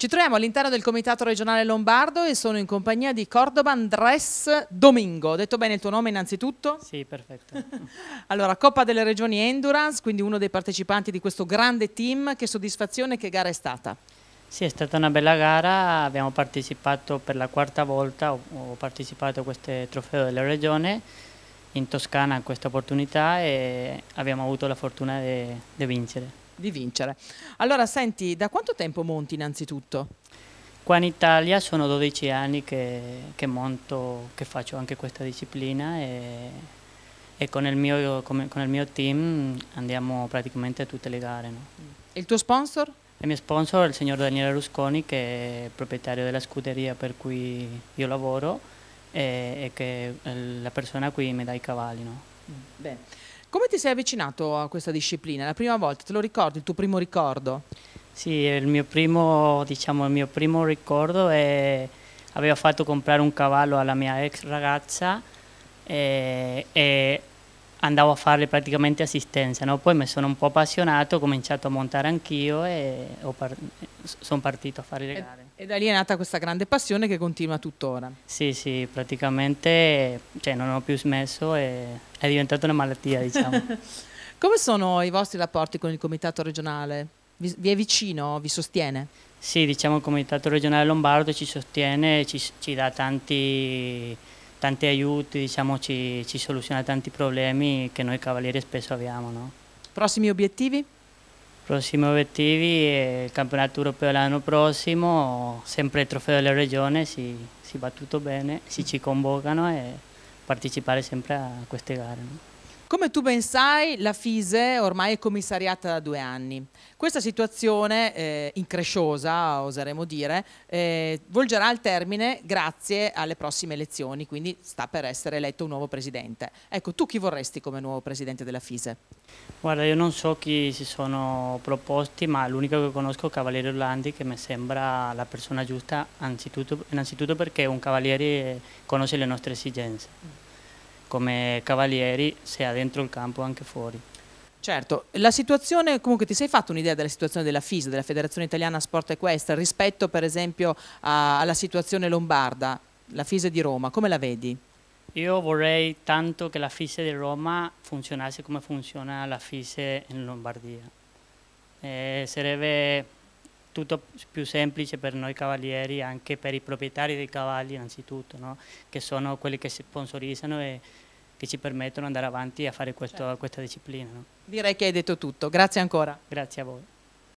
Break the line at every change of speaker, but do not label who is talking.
Ci troviamo all'interno del Comitato regionale lombardo e sono in compagnia di Cordoba Andres Domingo. Ho detto bene il tuo nome innanzitutto? Sì, perfetto. allora, Coppa delle Regioni Endurance, quindi uno dei partecipanti di questo grande team. Che soddisfazione, che gara è stata?
Sì, è stata una bella gara, abbiamo partecipato per la quarta volta, ho, partecipato a questo trofeo della regione in Toscana a questa opportunità e abbiamo avuto la fortuna di vincere di vincere. Allora, senti, da quanto tempo monti innanzitutto? Qua in Italia sono 12 anni che, che monto, che faccio anche questa disciplina e, e con, il mio, con, il mio, team andiamo praticamente a tutte le gare. No? il tuo sponsor? Il mio sponsor è il signor Daniele Rusconi che è proprietario della scuderia per cui io lavoro e, e che è la persona qui cui mi dà i cavalli. No?
Bene. Come ti sei avvicinato a questa disciplina? La prima volta, te lo ricordi, il tuo primo ricordo?
Sì, il mio primo, diciamo, il mio primo ricordo è avevo fatto comprare un cavallo alla mia ex ragazza e, e andavo a fare praticamente assistenza, no? poi mi sono un po' appassionato, ho cominciato a montare anch'io e par sono partito a fare le gare.
E, e da lì è nata questa grande passione che continua tuttora.
Sì, sì, praticamente cioè, non ho più smesso e è diventata una malattia diciamo.
Come sono i vostri rapporti con il comitato regionale? Vi, vi è vicino, vi sostiene?
Sì, diciamo il comitato regionale lombardo ci sostiene, ci, ci dà tanti tanti aiuti, diciamo, ci, ci, soluziona tanti problemi che noi cavalieri spesso abbiamo. No?
Prossimi obiettivi?
Prossimi obiettivi è il campionato europeo l'anno prossimo, sempre il trofeo della regione, si, si va tutto bene, si ci convocano e partecipare sempre a queste gare. No?
Come tu ben sai, la FISE ormai è commissariata da due anni. Questa situazione eh, incresciosa, oseremmo dire, eh, volgerà al termine grazie alle prossime elezioni, quindi sta per essere eletto un nuovo presidente. Ecco, tu chi vorresti come nuovo presidente della FISE?
Guarda, io non so chi si sono proposti, ma l'unico che conosco è Cavaliere Orlandi, che mi sembra la persona giusta, anzitutto, innanzitutto perché è un cavaliere e conosce le nostre esigenze come cavalieri sia dentro il campo anche fuori.
Certo, la situazione, comunque ti sei fatto un'idea della situazione della FISA, della Federazione Italiana Sport Equestre,
rispetto per esempio
a, alla situazione lombarda, la FISA di Roma, come la vedi?
Io vorrei tanto che la FISA di Roma funzionasse come funziona la FISA in Lombardia. Eh, sarebbe tutto più semplice per noi cavalieri, anche per i proprietari dei cavalli innanzitutto, no? che sono quelli che sponsorizzano e che ci permettono di andare avanti a fare questo, certo. questa disciplina. No?
Direi che hai detto tutto, grazie ancora. Grazie a voi.